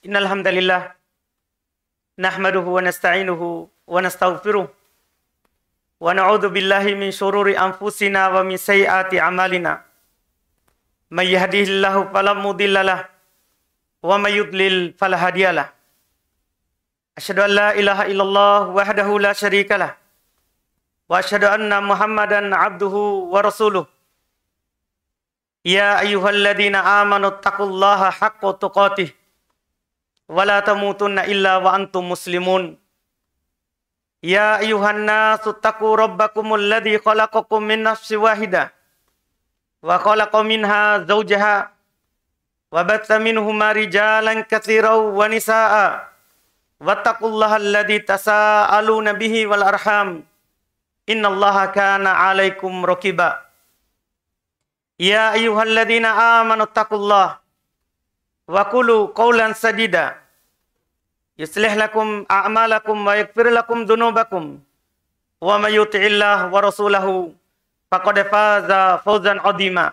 إن الحمد لله نحمده ونستعينه ونستغفره ونعوذ بالله من شرور أنفسنا ومن سيئات أعمالنا من يهديه الله فلا مضل له ومن يضلل فلا هادي له أشهد أن لا إله إلا الله وحده لا شريك له وأشهد أن محمدا عبده ورسوله يا أيها الذين آمنوا اتقوا الله حق تقاته wala tamutunna illa wa antum muslimun. Ya ayuhan nasu taqu rabbakumul ladzi min nafsin wahidah wa khalaqa minha zawjaha wa batha minhuma rijalan katsiran wa nisaa wattaqullaha alladzi bihi wal arham kana 'alaikum raqiba. Ya ayyuhalladzina amanu taqullaha wa qulu sadida يصلح لكم أعمالكم ويغفر لكم ذنوبكم ومن يطع الله ورسوله فقد فاز فوزا عظيما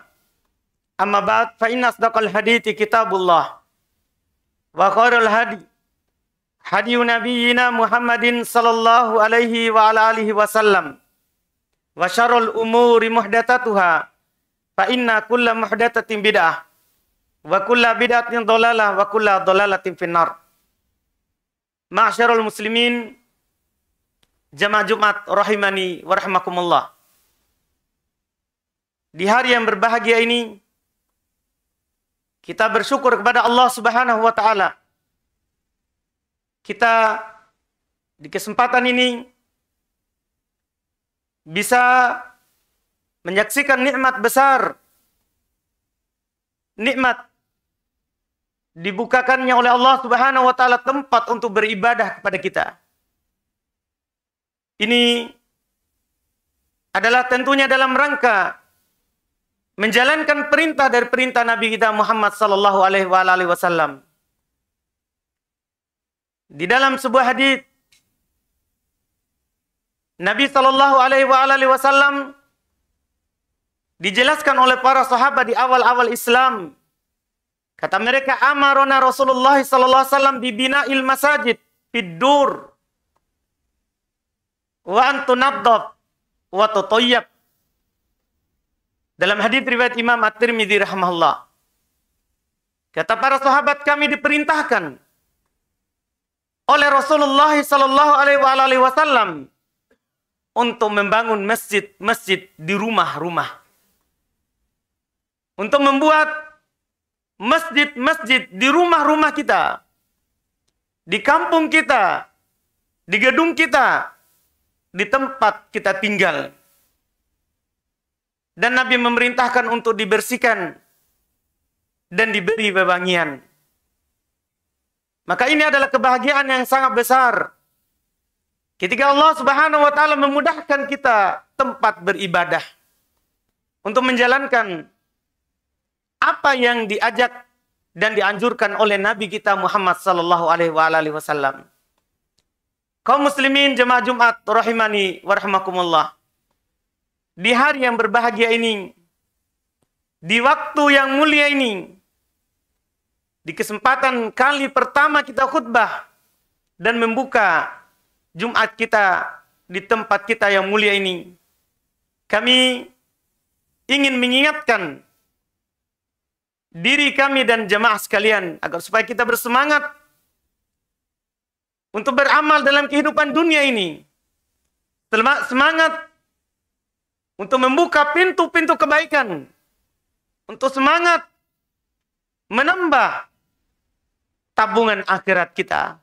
أما بعد فإن أصدق الحديث كتاب الله وخير الهدي هدي نبينا محمد صلى الله عليه وعلى آله وسلم وشر الأمور محدثاتها فإن كل محدثة بدعة وكل بدعة ضلالة وكل ضلالة في النار Ma'asyarul muslimin jamaah Jumat rahimani warahmatullah. Di hari yang berbahagia ini kita bersyukur kepada Allah Subhanahu wa taala. Kita di kesempatan ini bisa menyaksikan nikmat besar nikmat dibukakannya oleh Allah Subhanahu wa taala tempat untuk beribadah kepada kita. Ini adalah tentunya dalam rangka menjalankan perintah dari perintah Nabi kita Muhammad sallallahu alaihi wasallam. Di dalam sebuah hadis Nabi Sallallahu Alaihi Wasallam dijelaskan oleh para sahabat di awal-awal Islam Kata mereka, amarona Rasulullah sallallahu alaihi wasallam bibina il masajid bidur wa antunabdab wa tutayyab. Dalam hadis riwayat Imam At-Tirmidzi rahimahullah. Kata para sahabat kami diperintahkan oleh Rasulullah sallallahu alaihi wasallam untuk membangun masjid-masjid di rumah-rumah. Untuk membuat masjid-masjid di rumah-rumah kita, di kampung kita, di gedung kita, di tempat kita tinggal. Dan Nabi memerintahkan untuk dibersihkan dan diberi bebangian. Maka ini adalah kebahagiaan yang sangat besar. Ketika Allah Subhanahu wa taala memudahkan kita tempat beribadah untuk menjalankan apa yang diajak dan dianjurkan oleh Nabi kita Muhammad sallallahu alaihi wasallam. Kaum muslimin jemaah Jumat rahimani warahmakumullah. Di hari yang berbahagia ini, di waktu yang mulia ini, di kesempatan kali pertama kita khutbah dan membuka Jumat kita di tempat kita yang mulia ini, kami ingin mengingatkan diri kami dan jemaah sekalian agar supaya kita bersemangat untuk beramal dalam kehidupan dunia ini. Semangat untuk membuka pintu-pintu kebaikan. Untuk semangat menambah tabungan akhirat kita.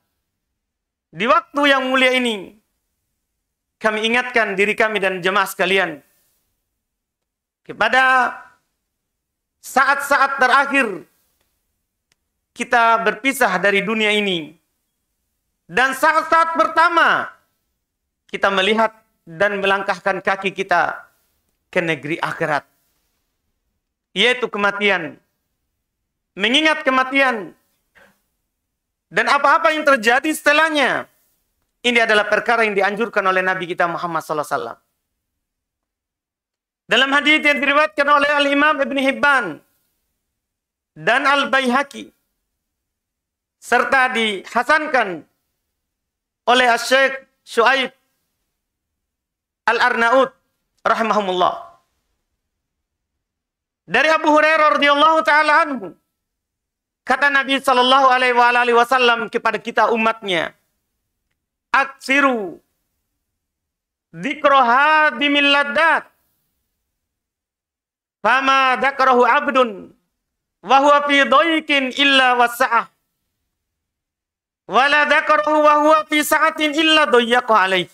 Di waktu yang mulia ini, kami ingatkan diri kami dan jemaah sekalian kepada saat-saat terakhir kita berpisah dari dunia ini. Dan saat-saat pertama kita melihat dan melangkahkan kaki kita ke negeri akhirat. Yaitu kematian. Mengingat kematian. Dan apa-apa yang terjadi setelahnya. Ini adalah perkara yang dianjurkan oleh Nabi kita Muhammad SAW. Dalam hadis yang diriwayatkan oleh Al Imam Ibn Hibban dan Al Baihaqi serta dihasankan oleh Syekh Shu'aib Al Arnaud rahimahumullah. Dari Abu Hurairah radhiyallahu taala anhu kata Nabi sallallahu alaihi wasallam kepada kita umatnya aksiru dzikra hadimil Fama dakarahu abdun Wahuwa fi doikin illa wasa'ah. Wala dakarahu wahuwa fi sa'atin illa dhayyaqa alaih.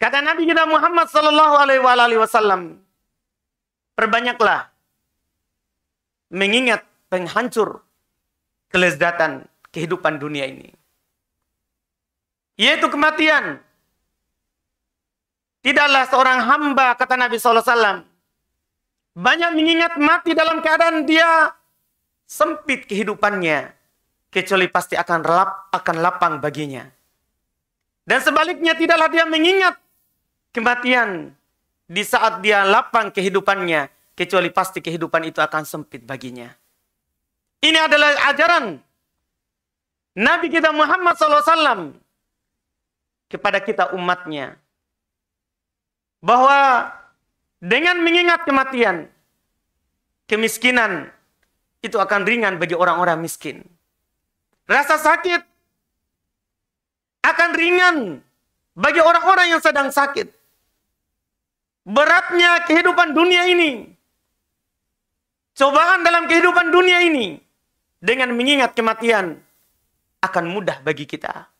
Kata Nabi kita Muhammad sallallahu alaihi wasallam, perbanyaklah mengingat penghancur kelezatan kehidupan dunia ini. Yaitu kematian. Tidaklah seorang hamba, kata Nabi Sallallahu Alaihi Wasallam. Banyak mengingat mati dalam keadaan dia sempit kehidupannya. Kecuali pasti akan lap, akan lapang baginya. Dan sebaliknya tidaklah dia mengingat kematian di saat dia lapang kehidupannya. Kecuali pasti kehidupan itu akan sempit baginya. Ini adalah ajaran Nabi kita Muhammad SAW kepada kita umatnya. Bahwa dengan mengingat kematian, kemiskinan itu akan ringan bagi orang-orang miskin. Rasa sakit akan ringan bagi orang-orang yang sedang sakit. Beratnya kehidupan dunia ini, cobaan dalam kehidupan dunia ini, dengan mengingat kematian akan mudah bagi kita.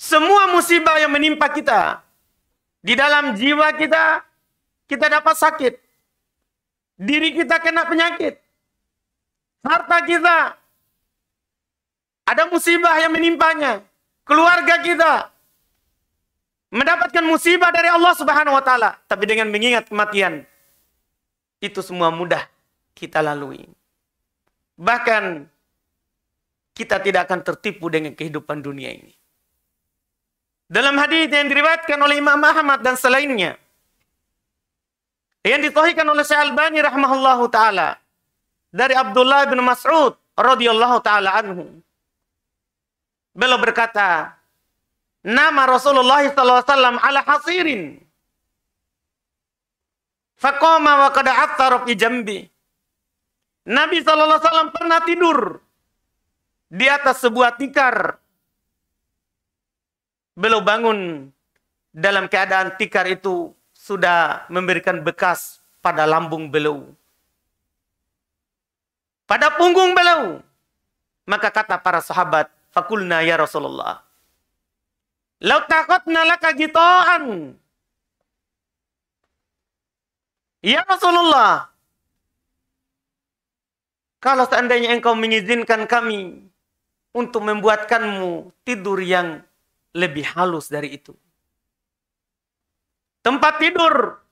Semua musibah yang menimpa kita di dalam jiwa kita, kita dapat sakit. Diri kita kena penyakit. Harta kita. Ada musibah yang menimpanya. Keluarga kita. Mendapatkan musibah dari Allah subhanahu wa ta'ala. Tapi dengan mengingat kematian. Itu semua mudah kita lalui. Bahkan kita tidak akan tertipu dengan kehidupan dunia ini. Dalam hadis yang diriwayatkan oleh Imam Ahmad dan selainnya, yang ditohikan oleh Syekh Albani rahmahullahu taala dari Abdullah bin Mas'ud radhiyallahu taala anhu. Beliau berkata, nama Rasulullah sallallahu alaihi wasallam ala hasirin. Faqama wa kada fi jambi. Nabi wasallam pernah tidur di atas sebuah tikar. Beliau bangun dalam keadaan tikar itu sudah memberikan bekas pada lambung beliau. Pada punggung beliau. Maka kata para sahabat, fakulna ya Rasulullah. Lau takutna laka gitoan. Ya Rasulullah. Kalau seandainya engkau mengizinkan kami untuk membuatkanmu tidur yang lebih halus dari itu tempat tidur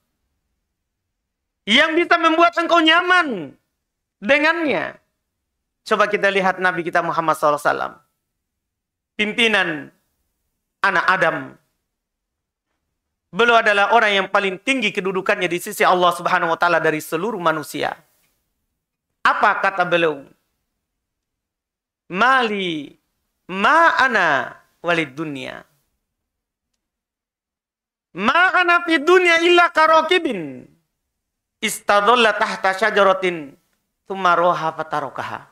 yang bisa membuat engkau nyaman dengannya. Coba kita lihat Nabi kita Muhammad SAW. Pimpinan anak Adam. Beliau adalah orang yang paling tinggi kedudukannya di sisi Allah Subhanahu wa taala dari seluruh manusia. Apa kata beliau? Mali ma'ana walid dunia. Ma'ana fi dunya illa karokibin. Istadolla tahta syajaratin. Thumma roha fatarokaha.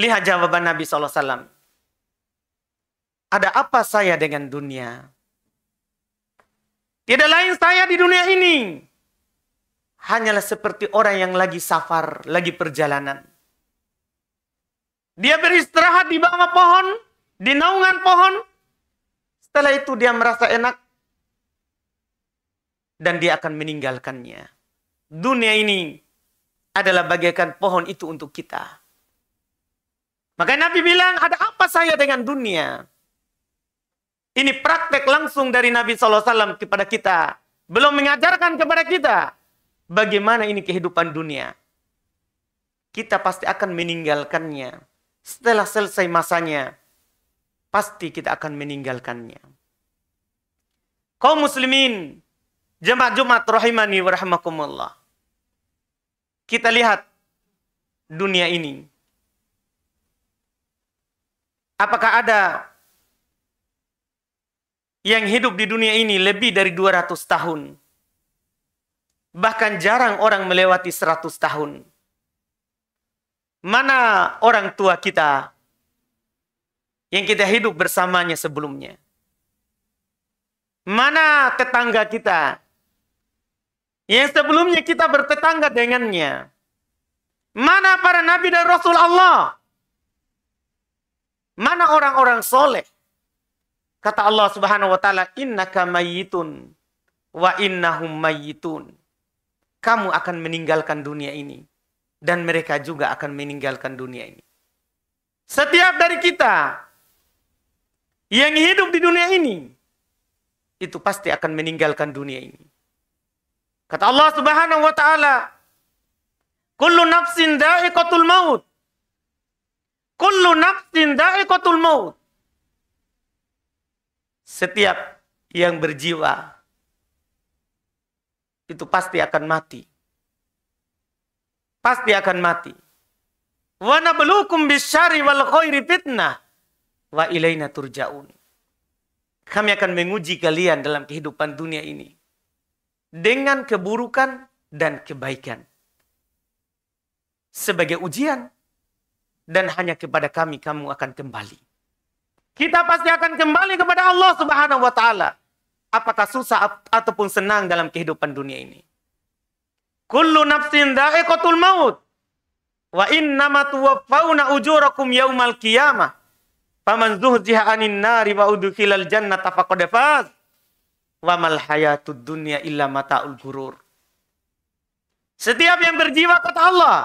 Lihat jawaban Nabi SAW. Ada apa saya dengan dunia? Tidak lain saya di dunia ini. Hanyalah seperti orang yang lagi safar, lagi perjalanan. Dia beristirahat di bawah pohon, di naungan pohon, setelah itu dia merasa enak dan dia akan meninggalkannya. Dunia ini adalah bagaikan pohon itu untuk kita. Maka Nabi bilang, ada apa saya dengan dunia? Ini praktek langsung dari Nabi SAW kepada kita. Belum mengajarkan kepada kita bagaimana ini kehidupan dunia. Kita pasti akan meninggalkannya setelah selesai masanya pasti kita akan meninggalkannya. Kau muslimin, jemaat Jumat rahimani wa Kita lihat dunia ini. Apakah ada yang hidup di dunia ini lebih dari 200 tahun? Bahkan jarang orang melewati 100 tahun. Mana orang tua kita yang kita hidup bersamanya sebelumnya. Mana tetangga kita yang sebelumnya kita bertetangga dengannya? Mana para nabi dan rasul Allah? Mana orang-orang soleh? Kata Allah Subhanahu wa taala, "Innaka mayyitun wa innahum mayyitun." Kamu akan meninggalkan dunia ini dan mereka juga akan meninggalkan dunia ini. Setiap dari kita yang hidup di dunia ini itu pasti akan meninggalkan dunia ini. Kata Allah Subhanahu wa taala, "Kullu nafsin dha'iqatul maut." Kullu nafsin dha'iqatul maut. Setiap yang berjiwa itu pasti akan mati. Pasti akan mati. Wa nabluukum bisyari wal khairi fitnah wa ilaina turja'un. Kami akan menguji kalian dalam kehidupan dunia ini dengan keburukan dan kebaikan. Sebagai ujian dan hanya kepada kami kamu akan kembali. Kita pasti akan kembali kepada Allah Subhanahu wa taala. Apakah susah ataupun senang dalam kehidupan dunia ini. Kullu nafsin dha'iqatul maut wa innamatuwaffawna ujurakum yaumal qiyamah Paman zuhziha anin nari wa udkhilal jannata faqad faz. Wa mal hayatud dunya illa mataul gurur. Setiap yang berjiwa kata Allah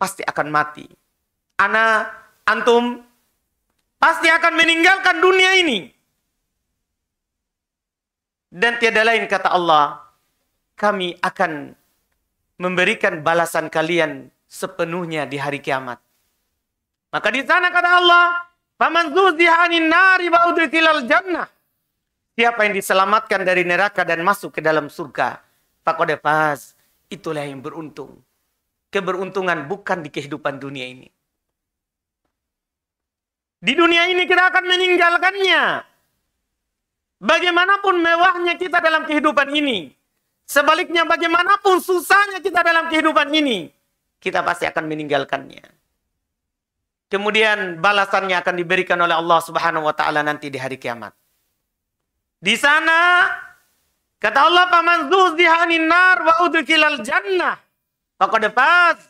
pasti akan mati. Ana antum pasti akan meninggalkan dunia ini. Dan tiada lain kata Allah, kami akan memberikan balasan kalian sepenuhnya di hari kiamat. Maka di sana kata Allah, "Faman zuziha nari wa udkhilal jannah." Siapa yang diselamatkan dari neraka dan masuk ke dalam surga, faqad faz. Itulah yang beruntung. Keberuntungan bukan di kehidupan dunia ini. Di dunia ini kita akan meninggalkannya. Bagaimanapun mewahnya kita dalam kehidupan ini, sebaliknya bagaimanapun susahnya kita dalam kehidupan ini, kita pasti akan meninggalkannya. Kemudian balasannya akan diberikan oleh Allah Subhanahu wa taala nanti di hari kiamat. Di sana kata Allah paman nar wa udkhilal jannah. Faqad faz.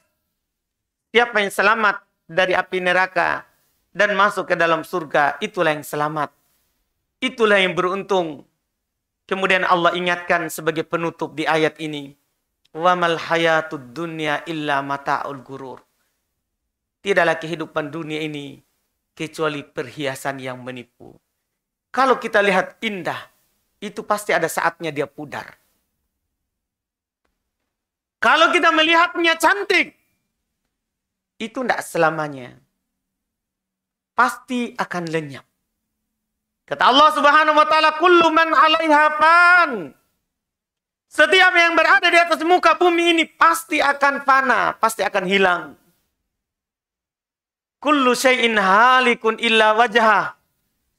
Siapa yang selamat dari api neraka dan masuk ke dalam surga, itulah yang selamat. Itulah yang beruntung. Kemudian Allah ingatkan sebagai penutup di ayat ini. Wa mal hayatud dunya illa mata'ul gurur. Tidaklah kehidupan dunia ini kecuali perhiasan yang menipu. Kalau kita lihat indah, itu pasti ada saatnya dia pudar. Kalau kita melihatnya cantik, itu tidak selamanya. Pasti akan lenyap. Kata Allah subhanahu wa ta'ala, Kullu man alaiha fan. Setiap yang berada di atas muka bumi ini pasti akan fana, pasti akan hilang. Kullu syai'in halikun illa wajah.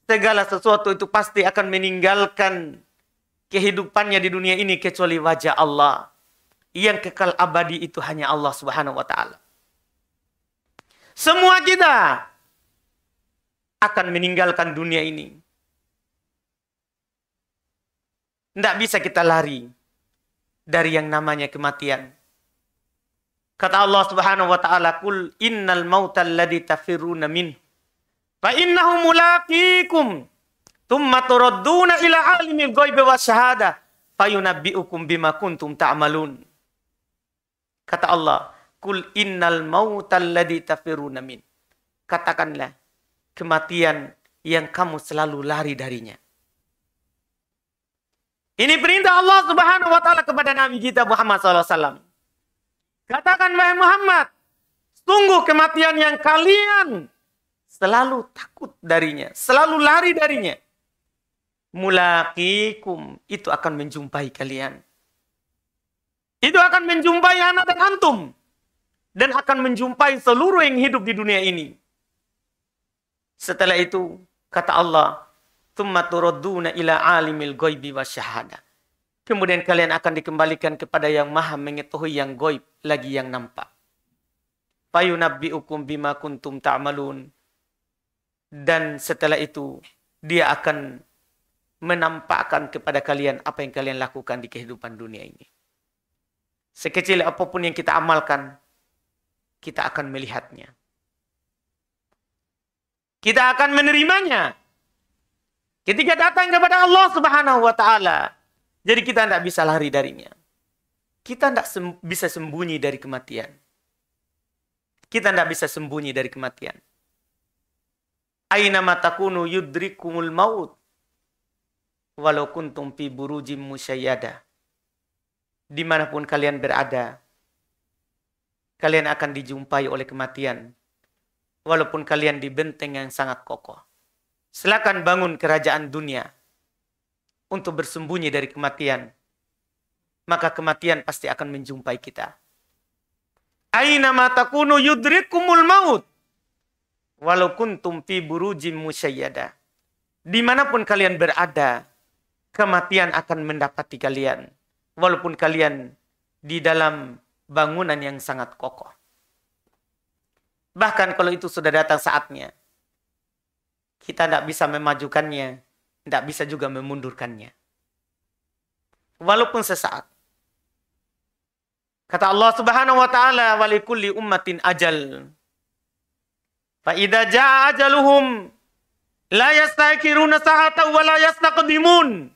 Segala sesuatu itu pasti akan meninggalkan kehidupannya di dunia ini kecuali wajah Allah. Yang kekal abadi itu hanya Allah Subhanahu wa taala. Semua kita akan meninggalkan dunia ini. Tidak bisa kita lari dari yang namanya kematian. Kata Allah Subhanahu wa taala, "Qul innal mautal alladhi tafiruna min fa innahu mulaqikum thumma turadduna ila alimil ghaibi wasyahada fayunabbi'ukum bima kuntum ta'malun." Kata Allah, "Qul innal mautal alladhi tafiruna min." Katakanlah kematian yang kamu selalu lari darinya. Ini perintah Allah Subhanahu wa taala kepada nabi kita Muhammad sallallahu alaihi wasallam. Katakan wahai Muhammad, sungguh kematian yang kalian selalu takut darinya, selalu lari darinya. Mulakikum itu akan menjumpai kalian. Itu akan menjumpai anak dan antum. Dan akan menjumpai seluruh yang hidup di dunia ini. Setelah itu, kata Allah, ثُمَّ تُرَدُّونَ ila alimil ghaibi wa Kemudian kalian akan dikembalikan kepada yang maha mengetahui yang goib lagi yang nampak. Payunabbi'ukum bima kuntum ta'malun. Dan setelah itu dia akan menampakkan kepada kalian apa yang kalian lakukan di kehidupan dunia ini. Sekecil apapun yang kita amalkan, kita akan melihatnya. Kita akan menerimanya. Ketika datang kepada Allah Subhanahu wa taala, jadi kita tidak bisa lari darinya. Kita tidak sem bisa sembunyi dari kematian. Kita tidak bisa sembunyi dari kematian. Aina matakunu yudrikumul maut. Walau kuntum fi burujim musyayada. Dimanapun kalian berada, kalian akan dijumpai oleh kematian. Walaupun kalian di benteng yang sangat kokoh. Silakan bangun kerajaan dunia untuk bersembunyi dari kematian, maka kematian pasti akan menjumpai kita. Aina matakunu yudrikumul maut. Walau kuntum fi burujim musyayyada. Dimanapun kalian berada, kematian akan mendapati kalian. Walaupun kalian di dalam bangunan yang sangat kokoh. Bahkan kalau itu sudah datang saatnya, kita tidak bisa memajukannya tidak bisa juga memundurkannya. Walaupun sesaat. Kata Allah Subhanahu wa taala, "Walikulli ummatin ajal." Fa'idha jaa ajaluhum la yastakhiruna sahata wa la yastaqdimun.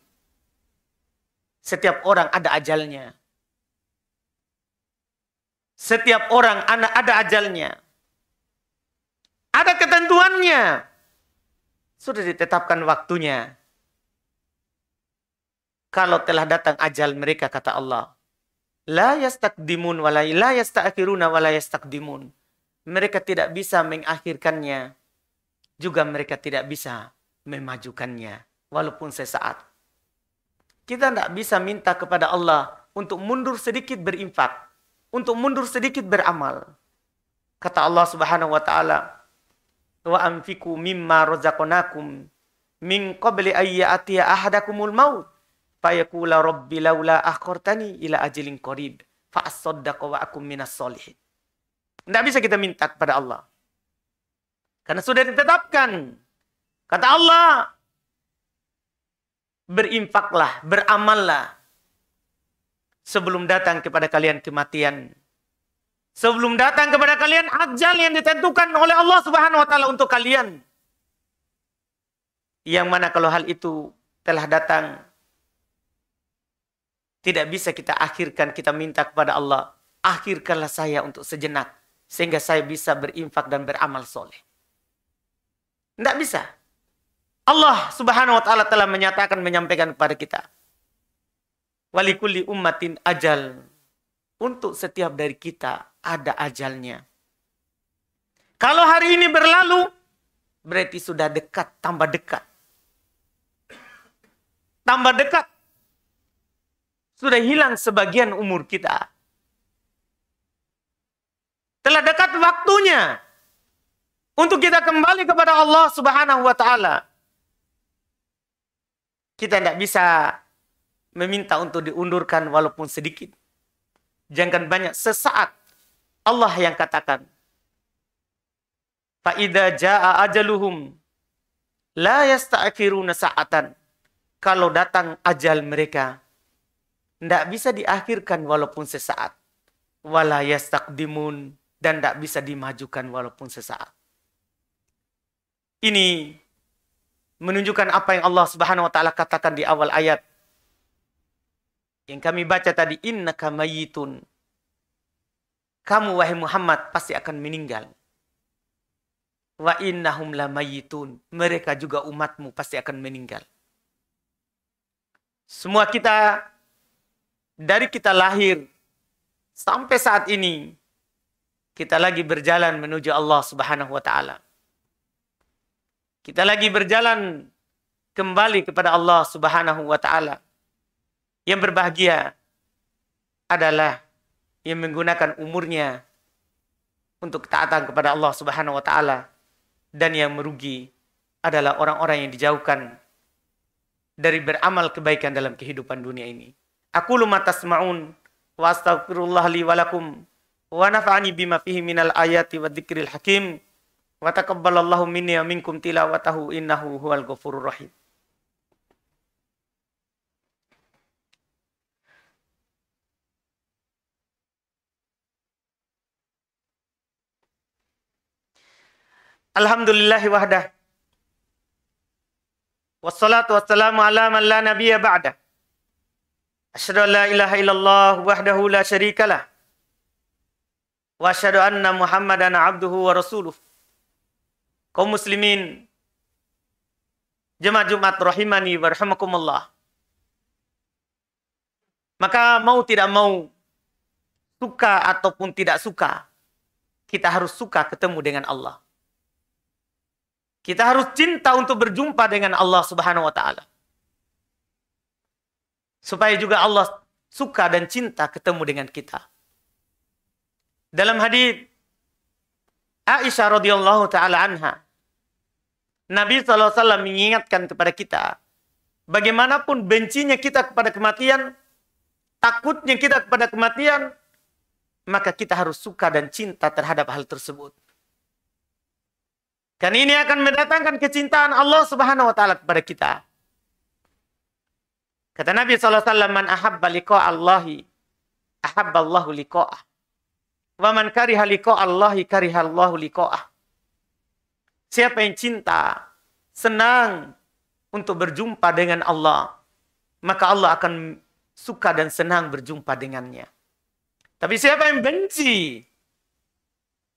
Setiap orang ada ajalnya. Setiap orang ada ajalnya. Ada ketentuannya. Sudah ditetapkan waktunya kalau telah datang ajal mereka kata Allah. La yastaqdimun wa la yastaakhiruna wa la yastakdimun. Mereka tidak bisa mengakhirkannya. Juga mereka tidak bisa memajukannya walaupun sesaat. Kita tidak bisa minta kepada Allah untuk mundur sedikit berinfak, untuk mundur sedikit beramal. Kata Allah Subhanahu wa taala, "Wa anfiqu mimma razaqnakum min qabli ayyati ahadakumul maut." fayakula rabbi laula akhortani ila ajilin qarib fa asaddaqa wa akum minas solihin. Tidak bisa kita minta kepada Allah. Karena sudah ditetapkan. Kata Allah, berinfaklah, beramallah sebelum datang kepada kalian kematian. Sebelum datang kepada kalian ajal yang ditentukan oleh Allah Subhanahu wa taala untuk kalian. Yang mana kalau hal itu telah datang tidak bisa kita akhirkan, kita minta kepada Allah, akhirkanlah saya untuk sejenak sehingga saya bisa berinfak dan beramal soleh. Tidak bisa. Allah subhanahu wa ta'ala telah menyatakan, menyampaikan kepada kita. walikulli ummatin ajal. Untuk setiap dari kita ada ajalnya. Kalau hari ini berlalu, berarti sudah dekat, tambah dekat. Tambah dekat sudah hilang sebagian umur kita. Telah dekat waktunya untuk kita kembali kepada Allah Subhanahu wa taala. Kita tidak bisa meminta untuk diundurkan walaupun sedikit. Jangan banyak sesaat Allah yang katakan. Fa'idha ja'a ajaluhum la yasta'khiruna sa'atan. Kalau datang ajal mereka, tidak bisa diakhirkan walaupun sesaat. walayas takdimun Dan tidak bisa dimajukan walaupun sesaat. Ini menunjukkan apa yang Allah Subhanahu wa taala katakan di awal ayat. Yang kami baca tadi Inna kamayitun Kamu wahai Muhammad pasti akan meninggal. Wa innahum lamayyitun. Mereka juga umatmu pasti akan meninggal. Semua kita dari kita lahir sampai saat ini kita lagi berjalan menuju Allah Subhanahu wa taala. Kita lagi berjalan kembali kepada Allah Subhanahu wa taala. Yang berbahagia adalah yang menggunakan umurnya untuk ketaatan kepada Allah Subhanahu wa taala dan yang merugi adalah orang-orang yang dijauhkan dari beramal kebaikan dalam kehidupan dunia ini. Aku luma tasma'un wa astaghfirullah li walakum wa nafa'ani bima fihi minal ayati wa dzikril hakim wa taqabbalallahu minni wa minkum tilawatahu innahu huwal ghafurur rahim. Alhamdulillahi wahdah. Wassalatu wassalamu ala man la nabiyya ba'dah. أشهد an la ilaha illallah wahdahu la syarikalah. Wa له anna أن abduhu wa rasuluh. kaum muslimin jemaat Jumat rahimani rahmakumullah. maka mau tidak mau suka ataupun tidak suka kita harus suka ketemu dengan Allah kita harus cinta untuk berjumpa dengan Allah Subhanahu wa taala supaya juga Allah suka dan cinta ketemu dengan kita. Dalam hadis Aisyah radhiyallahu taala anha Nabi SAW mengingatkan kepada kita bagaimanapun bencinya kita kepada kematian takutnya kita kepada kematian maka kita harus suka dan cinta terhadap hal tersebut. Karena ini akan mendatangkan kecintaan Allah Subhanahu wa taala kepada kita. Kata Nabi SAW, Man ahabba liqa Allahi, ahabba Allahu liqa'ah. Wa man kariha liqa Allahi, kariha Allahu liqa'ah. Siapa yang cinta, senang untuk berjumpa dengan Allah, maka Allah akan suka dan senang berjumpa dengannya. Tapi siapa yang benci,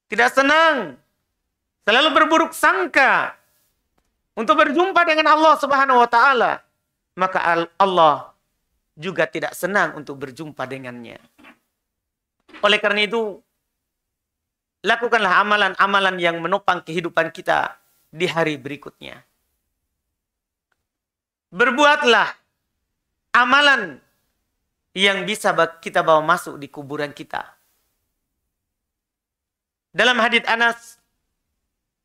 tidak senang, selalu berburuk sangka untuk berjumpa dengan Allah Subhanahu wa taala, maka Allah juga tidak senang untuk berjumpa dengannya. Oleh karena itu, lakukanlah amalan-amalan yang menopang kehidupan kita di hari berikutnya. Berbuatlah amalan yang bisa kita bawa masuk di kuburan kita. Dalam hadits Anas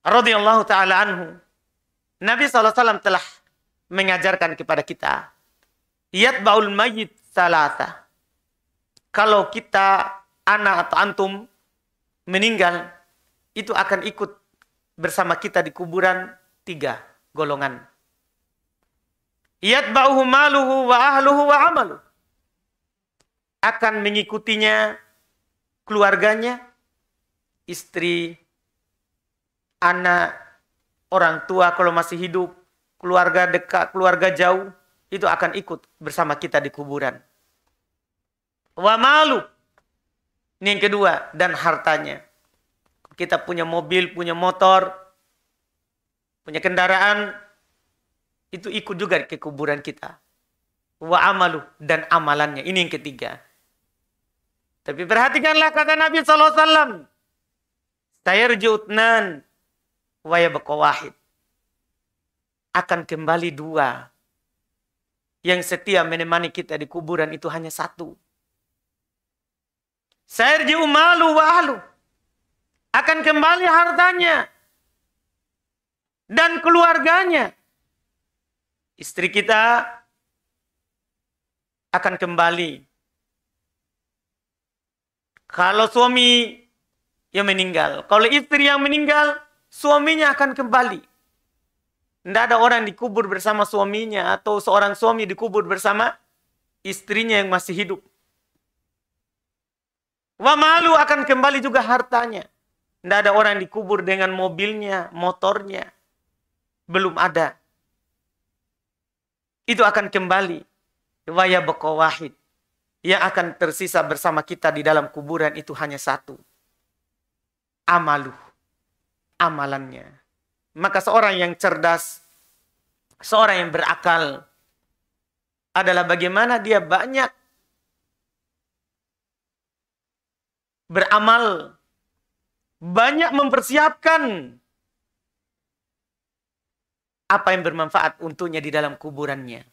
radhiyallahu taala anhu, Nabi SAW telah mengajarkan kepada kita. iyat baul majid salata. Kalau kita anak atau antum meninggal, itu akan ikut bersama kita di kuburan tiga golongan. Yatba'uhu maluhu wa ahluhu wa amalu. Akan mengikutinya keluarganya, istri, anak, orang tua kalau masih hidup, keluarga dekat, keluarga jauh, itu akan ikut bersama kita di kuburan. Wa malu. Ini yang kedua. Dan hartanya. Kita punya mobil, punya motor, punya kendaraan, itu ikut juga ke kuburan kita. Wa amalu. Dan amalannya. Ini yang ketiga. Tapi perhatikanlah kata Nabi SAW. Saya utnan Wa yabqa wahid akan kembali dua. Yang setia menemani kita di kuburan itu hanya satu. Sayarji umalu wa ahlu. Akan kembali hartanya. Dan keluarganya. Istri kita akan kembali. Kalau suami yang meninggal. Kalau istri yang meninggal, suaminya akan kembali. Tidak ada orang dikubur bersama suaminya atau seorang suami dikubur bersama istrinya yang masih hidup. wamalu malu akan kembali juga hartanya. Tidak ada orang dikubur dengan mobilnya, motornya. Belum ada. Itu akan kembali. Waya beko wahid. Yang akan tersisa bersama kita di dalam kuburan itu hanya satu. Amaluh. Amalannya maka seorang yang cerdas, seorang yang berakal adalah bagaimana dia banyak beramal, banyak mempersiapkan apa yang bermanfaat untuknya di dalam kuburannya.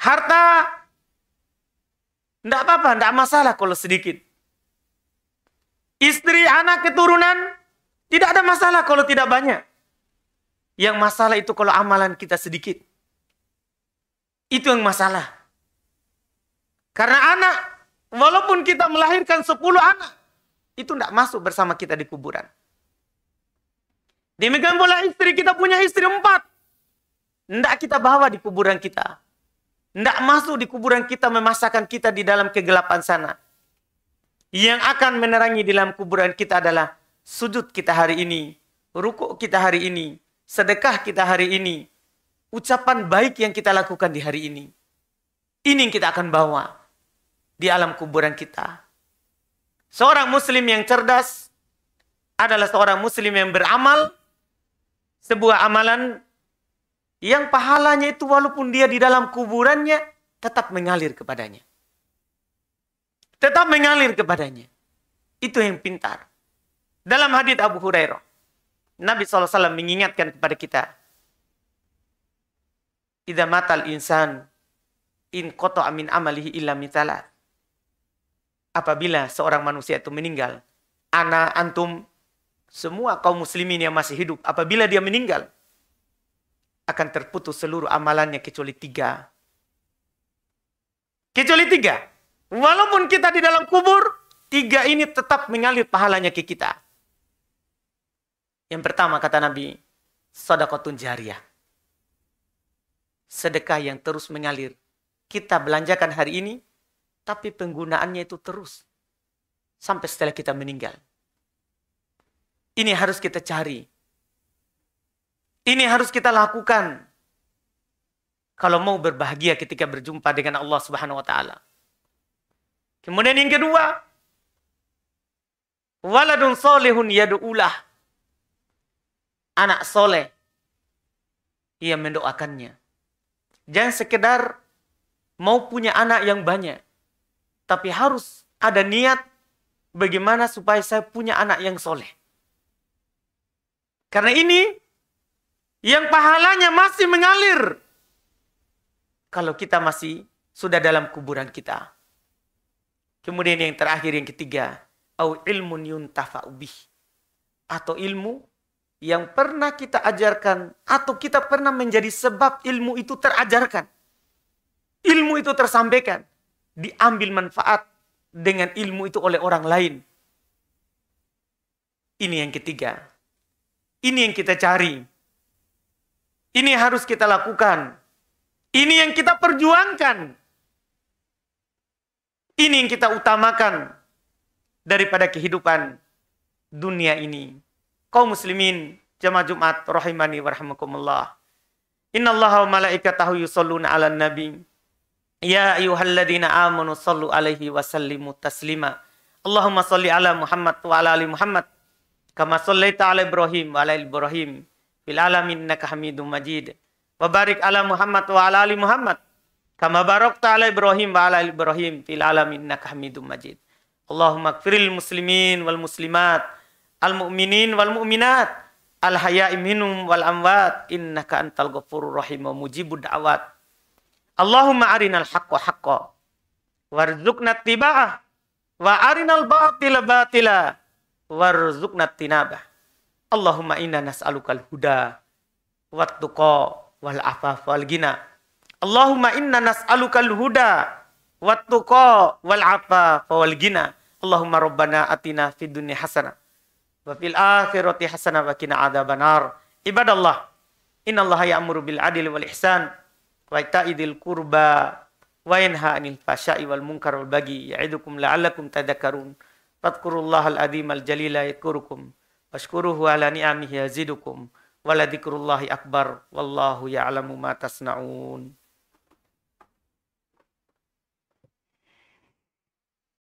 Harta tidak apa-apa, tidak masalah kalau sedikit. Istri, anak, keturunan tidak ada masalah kalau tidak banyak. Yang masalah itu kalau amalan kita sedikit. Itu yang masalah. Karena anak, walaupun kita melahirkan 10 anak, itu tidak masuk bersama kita di kuburan. Demikian pula istri, kita punya istri empat. Tidak kita bawa di kuburan kita. Tidak masuk di kuburan kita memasakkan kita di dalam kegelapan sana. Yang akan menerangi di dalam kuburan kita adalah sujud kita hari ini, rukuk kita hari ini, sedekah kita hari ini, ucapan baik yang kita lakukan di hari ini. Ini yang kita akan bawa di alam kuburan kita. Seorang muslim yang cerdas adalah seorang muslim yang beramal sebuah amalan yang pahalanya itu walaupun dia di dalam kuburannya tetap mengalir kepadanya. Tetap mengalir kepadanya. Itu yang pintar. Dalam hadis Abu Hurairah, Nabi SAW mengingatkan kepada kita, Ida matal insan in koto amin amalihi illa mitala. Apabila seorang manusia itu meninggal, anak antum, semua kaum muslimin yang masih hidup, apabila dia meninggal, akan terputus seluruh amalannya kecuali tiga. Kecuali tiga. Walaupun kita di dalam kubur, tiga ini tetap mengalir pahalanya ke kita. Yang pertama kata Nabi, sodakotun jariah. Sedekah yang terus mengalir. Kita belanjakan hari ini, tapi penggunaannya itu terus. Sampai setelah kita meninggal. Ini harus kita cari. Ini harus kita lakukan. Kalau mau berbahagia ketika berjumpa dengan Allah Subhanahu wa taala. Kemudian yang kedua, waladun salihun yad'ulah anak soleh ia mendoakannya. Jangan sekedar mau punya anak yang banyak, tapi harus ada niat bagaimana supaya saya punya anak yang soleh. Karena ini yang pahalanya masih mengalir kalau kita masih sudah dalam kuburan kita. Kemudian yang terakhir yang ketiga, au ilmun yuntafa'u bih atau ilmu yang pernah kita ajarkan atau kita pernah menjadi sebab ilmu itu terajarkan. Ilmu itu tersampaikan. Diambil manfaat dengan ilmu itu oleh orang lain. Ini yang ketiga. Ini yang kita cari. Ini yang harus kita lakukan. Ini yang kita perjuangkan. Ini yang kita utamakan daripada kehidupan dunia ini kaum muslimin jamaah Jumat rahimani warahmatullah. Inna Allah wa malaikatahu yusalluna ala nabi. Ya ayuhalladina amanu sallu alaihi wa sallimu taslima. Allahumma salli ala Muhammad wa ala ali Muhammad. Kama sallaita ala Ibrahim wa ala Ibrahim. Fil alamin innaka hamidum majid. Wa barik ala Muhammad wa ala ali Muhammad. Kama barakta ala Ibrahim wa ala Ibrahim. Fil alamin innaka hamidum majid. Allahumma kfiril muslimin wal muslimat al-mu'minin wal mu'minat al haya'i minum wal amwat innaka antal ghafurur rahim wa mujibud da'wat Allahumma arinal haqqa haqqa warzuqna tiba'ah wa arinal batila batila warzuqna tinabah Allahumma inna nas'alukal huda wat tuqa wal afaf wal gina Allahumma inna nas'alukal huda wat tuqa wal afaf wal gina Allahumma rabbana atina fid dunya hasanah وفي الآخرة حسنة وكنا عذاب النار عباد الله إن الله يأمر بالعدل والإحسان وإيتاء ذي القربى وينهى عن الفحشاء والمنكر والبغي يعدكم لعلكم تذكرون فاذكروا الله العظيم الجليل يذكركم واشكروه على نعمه يزدكم ولذكر الله أكبر والله يعلم ما تصنعون